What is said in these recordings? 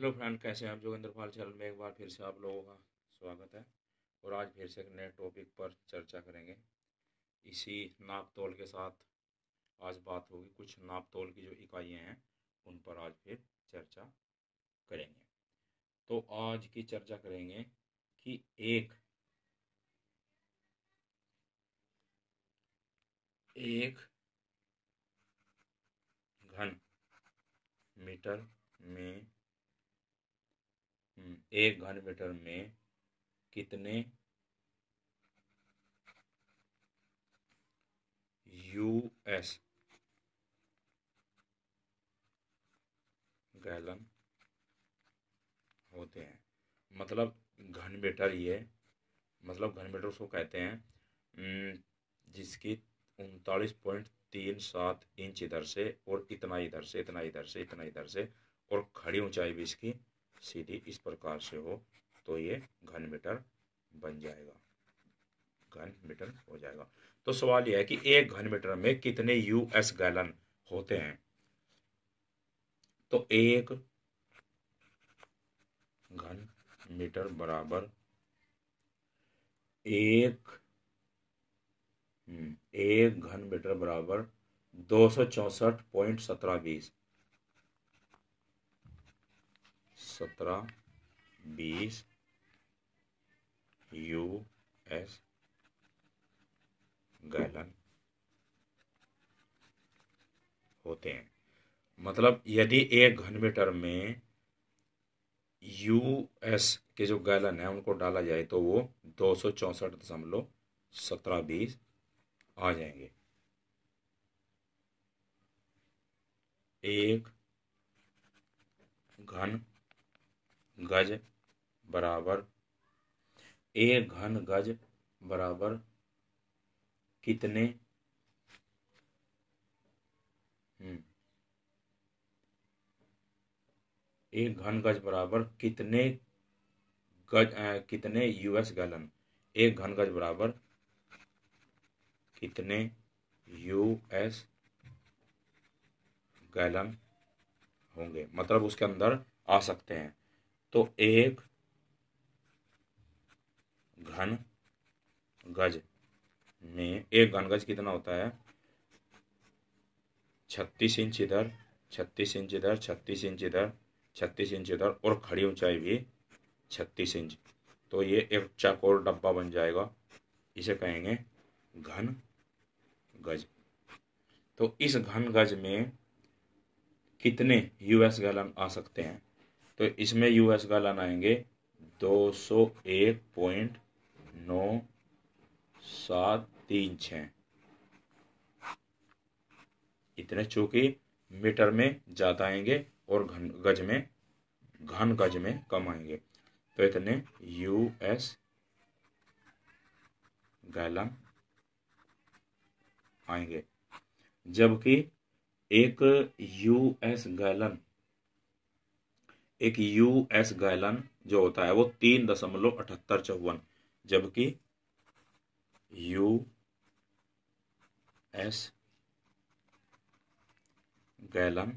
Hello friend कैसे हैं आप जोगिंदर पाल चैनल में एक बार फिर से आप लोगों का स्वागत है और आज फिर से एक नए टॉपिक पर चर्चा करेंगे इसी नाप तोल के साथ आज बात होगी कुछ नाप तोल की जो इकाइयाँ हैं उन पर आज फिर चर्चा करेंगे तो आज की चर्चा करेंगे कि एक एक घन मीटर में एक घन मीटर में कितने यूएस गैलन होते हैं मतलब घन मीटर ये मतलब घन मीटर उसको कहते हैं जिसकी उनतालीस पॉइंट तीन सात इंच इधर से और इतना इधर से इतना इधर से इतना इधर से और खड़ी ऊंचाई भी इसकी सीधी इस प्रकार से हो तो ये घन मीटर बन जाएगा घन मीटर हो जाएगा तो सवाल यह है कि एक घन मीटर में कितने यूएस गैलन होते हैं तो एक घन मीटर बराबर एक हम्म, एक घन मीटर बराबर दो सौ चौसठ पॉइंट सत्रह बीस सत्रह बीस यू एस गैलन होते हैं मतलब यदि एक घन मीटर में यू एस के जो गैलन है उनको डाला जाए तो वो दो सौ चौंसठ दशमलव सत्रह बीस आ जाएंगे एक घन गज बराबर ए घन गज बराबर कितने हम्म। एक घन गज बराबर कितने गज आ, कितने यूएस गैलन एक घन गज बराबर कितने यूएस गैलन होंगे मतलब उसके अंदर आ सकते हैं तो एक घन गज में एक घन गज कितना होता है छत्तीस इंच इधर छत्तीस इंच इधर छत्तीस इंच इधर छत्तीस इंच इधर और खड़ी ऊंचाई भी छत्तीस इंच तो ये एक चाकोर डब्बा बन जाएगा इसे कहेंगे घन गज तो इस घन गज में कितने यूएस गैलन आ सकते हैं तो इसमें यूएस का लाना आएंगे दो सौ एक पॉइंट नौ सात तीन छ इतने चूंकि मीटर में ज़्यादा आएंगे और घन गज में घन गज में कम आएंगे तो इतने यूएस गैलन आएंगे जबकि एक यूएस गैलन एक यूएस गैलन जो होता है वो तीन दशमलव अठहत्तर चौवन जबकि यू एस गैलन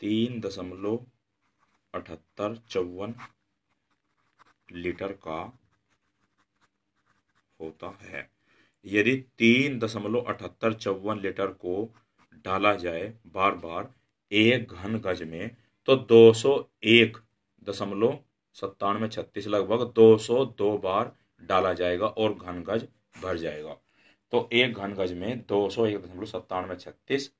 तीन दशमलव अठहत्तर चौवन लीटर का होता है यदि तीन दशमलव अठहत्तर चौवन लीटर को डाला जाए बार बार एक घन गज में तो दो सौ एक दशमलव सत्तानवे छत्तीस लगभग दो सौ दो बार डाला जाएगा और घन गज भर जाएगा तो एक घन गज में दो सौ एक दशमलव सत्तानवे छत्तीस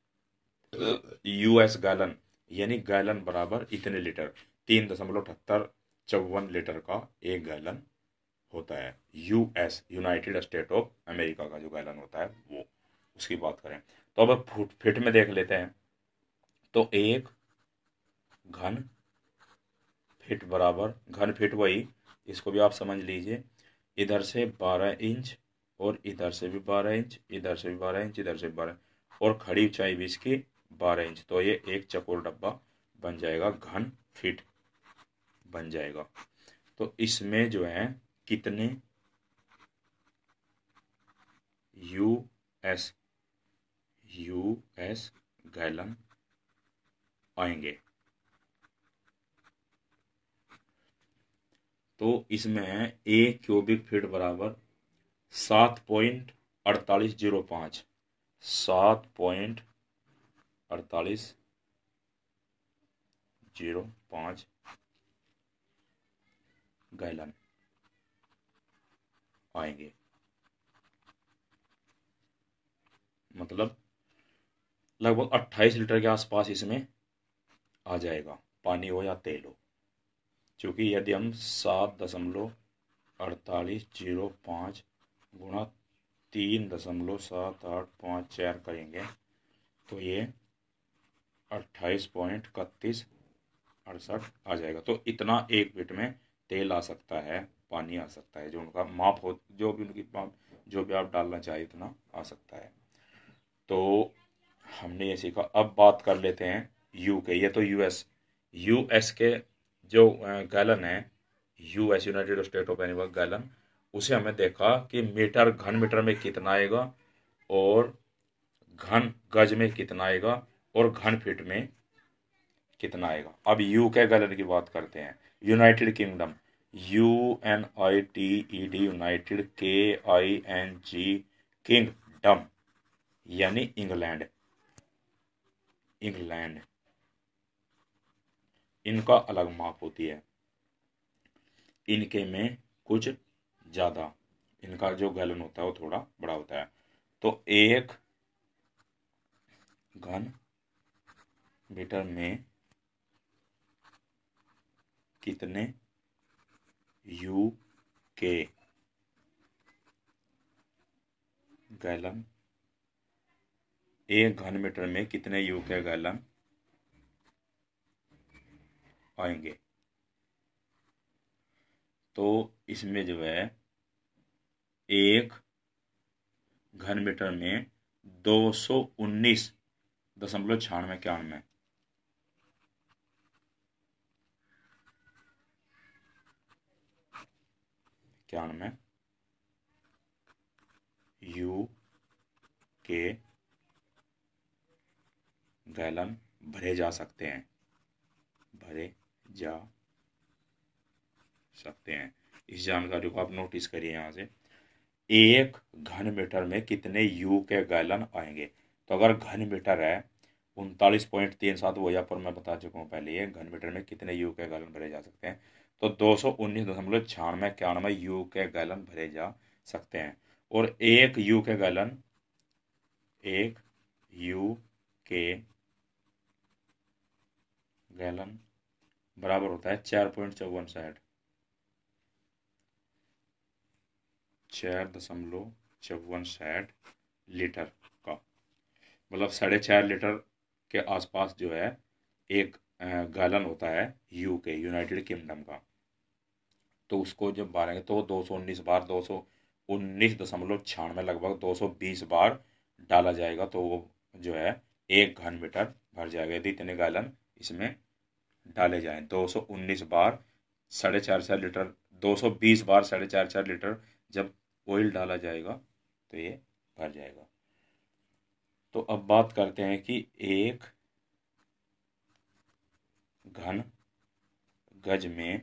यूएस गैलन यानी गैलन बराबर इतने लीटर तीन दशमलव अठहत्तर चौवन लीटर का एक गैलन होता है US United State of America का जो गैलन होता है वो उसकी बात करें तो अब फुट फिट में देख लेते हैं तो एक घन फिट बराबर घन फिट वही इसको भी आप समझ लीजिए इधर से बारह इंच और इधर से भी बारह इंच इधर से भी बारह इंच इधर से भी बारह और खड़ी ऊंचाई भी इसकी बारह इंच तो ये एक चकोर डब्बा बन जाएगा घन फिट बन जाएगा तो इसमें जो है कितने U S U S gallon आएंगे तो इसमें एक क्यूबिक फीट बराबर सात पॉइंट अड़तालीस जीरो पाँच सात पॉइंट अड़तालीस जीरो पाँच गैलन आएंगे मतलब लगभग 28 लीटर के आसपास इसमें आ जाएगा पानी हो या तेल हो चूँकि यदि हम सात दशमलव अड़तालीस जीरो पाँच गुणा तीन दशमलव सात आठ पाँच चार करेंगे तो ये अट्ठाईस पॉइंट इकतीस अड़सठ आ जाएगा तो इतना एक बिट में तेल आ सकता है पानी आ सकता है जो उनका माप हो जो भी उनकी माप जो भी आप डालना चाहिए इतना आ सकता है तो हमने ये सीखा अब बात कर लेते हैं यू के ये तो यूएस यूएस के जो गैलन है U S United State of animal gallon उसे हमें देखा कि मीटर घन मीटर में कितना आएगा और घन गज में कितना आएगा और घन फीट में कितना आएगा अब यू के गैलन की बात करते हैं United Kingdom U N I T E D United K I N G Kingdom यानी इंग्लैंड इंग्लैंड इनका अलग माप होती है इनके में कुछ ज़्यादा इनका जो गलन होता है वो थोड़ा बड़ा होता है तो एक घन मीटर में कितने यू के गैलन एक घन मीटर में कितने यू के गैलन आएंगे तो इसमें जो है एक घन मीटर में दो सौ उन्नीस दशमलव छियानवे इक्यानवे इक्यानवे यू के गैलन भरे जा सकते हैं भरे जा सकते हैं इस जानकारी को आप नोटिस करिए यहाँ से एक घन मीटर में कितने यू के गैलन आएंगे तो अगर घन मीटर है उनतालीस पॉइंट तीन सात वो यहाँ पर मैं बता चुका हूँ पहले घन मीटर में कितने यू के गैलन भरे जा सकते हैं तो दो सौ उन्नीस दशमलव छियानवे इक्यानवे यू के गैलन भरे जा सकते हैं और एक यू के गैलन एक यू के गैलन बराबर होता है चार पॉइंट चौवन साठ चार दशमलव चौवन साठ लीटर का मतलब साढ़े चार लीटर के आसपास जो है एक गैलन होता है यू के यूनाइटेड किंगडम का तो उसको जब बारेंगे तो दो सौ उन्नीस बार दो सौ उन्नीस दशमलव छियानवे लगभग दो सौ बीस बार डाला जाएगा तो वो जो है एक घन मीटर भर जाएगा यदि इतने गैलन इसमें डाले जाएं 219 बार साढ़े चार चार लीटर 220 बार साढ़े चार चार लीटर जब ऑयल डाला जाएगा तो ये भर जाएगा तो अब बात करते हैं कि एक घन गज में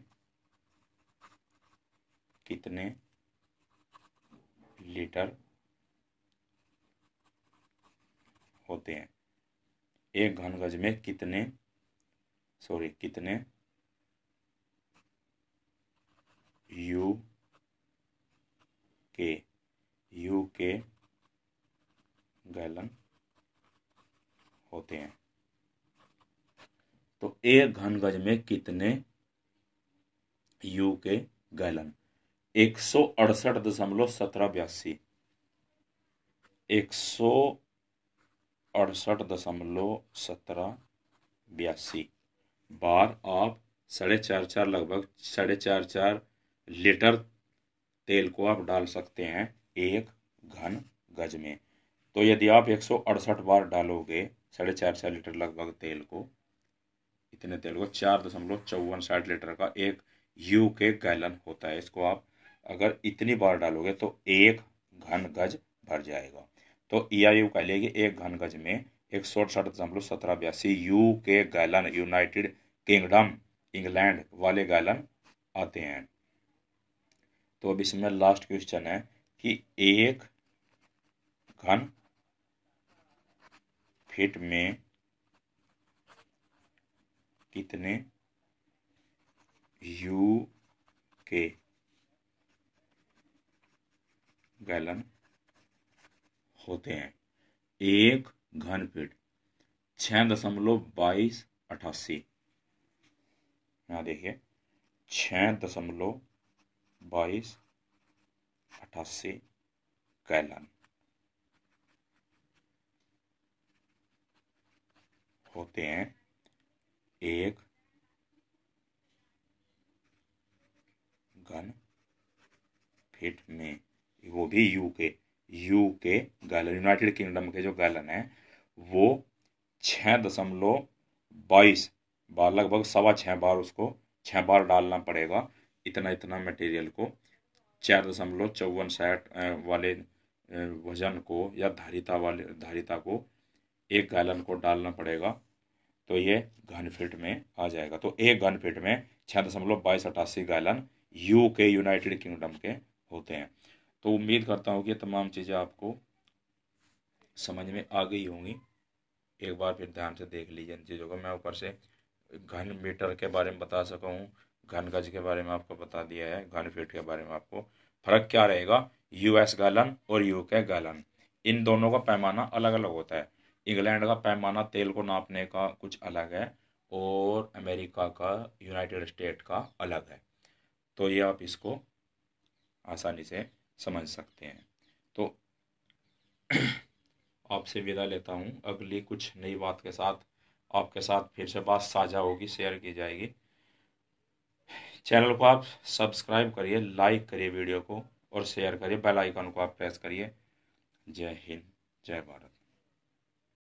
कितने लीटर होते हैं एक घन गज में कितने सॉरी कितने यू के यू के गैलन होते हैं तो एक घन गज में कितने यू के गैलन एक सौ अड़सठ दशमलव सत्रह बयासी एक सौ अड़सठ दशमलव सत्रह बयासी बार आप साढ़े चार चार लगभग साढ़े चार चार लीटर तेल को आप डाल सकते हैं एक घन गज में तो यदि आप एक सौ अड़सठ बार डालोगे साढ़े चार चार लीटर लगभग तेल को इतने तेल को चार दशमलव चौवन साठ लीटर का एक यू के गैलन होता है इसको आप अगर इतनी बार डालोगे तो एक घन गज भर जाएगा तो ई e आई यू कहलेगी एक घन गज में एक सौ अड़सठ दशमलव सत्रह बयासी U K gallon United Kingdom England वाले गैलन आते हैं तो अब इसमें लास्ट क्वेश्चन है कि एक घन फिट में कितने यू के गैलन होते हैं एक घन फीट छः दशमलव बाईस अट्ठासी यहाँ देखिए छः दशमलव बाईस अट्ठासी कैलन होते हैं एक घन फीट में वो भी यू के you K gallon United Kingdom के जो गैलन है वो छः दशमलव बाईस बार लगभग सवा छः बार उसको छः बार डालना पड़ेगा इतना इतना मटेरियल को चार दशमलव चौवन साठ वाले वजन को या धारिता वाले धारिता को एक गैलन को डालना पड़ेगा तो ये घन फिट में आ जाएगा तो एक घन फिट में छः दशमलव बाईस अट्ठासी gallon U K United Kingdom के होते हैं तो उम्मीद करता हूँ कि तमाम चीज़ें आपको समझ में आ गई होंगी एक बार फिर ध्यान से देख लीजिए इन चीज़ों को मैं ऊपर से घन मीटर के बारे में बता सका हूँ घन गज के बारे में आपको बता दिया है घन फीट के बारे में आपको फर्क क्या रहेगा यूएस गैलन और यूके गैलन इन दोनों का पैमाना अलग अलग होता है इंग्लैंड का पैमाना तेल को नापने का कुछ अलग है और अमेरिका का यूनाइटेड स्टेट का अलग है तो ये आप इसको आसानी से समझ सकते हैं तो आपसे विदा लेता हूँ अगली कुछ नई बात के साथ आपके साथ फिर से बात साझा होगी शेयर की जाएगी चैनल को आप सब्सक्राइब करिए लाइक करिए वीडियो को और शेयर करिए बेल आइकन को आप प्रेस करिए जय हिंद जय भारत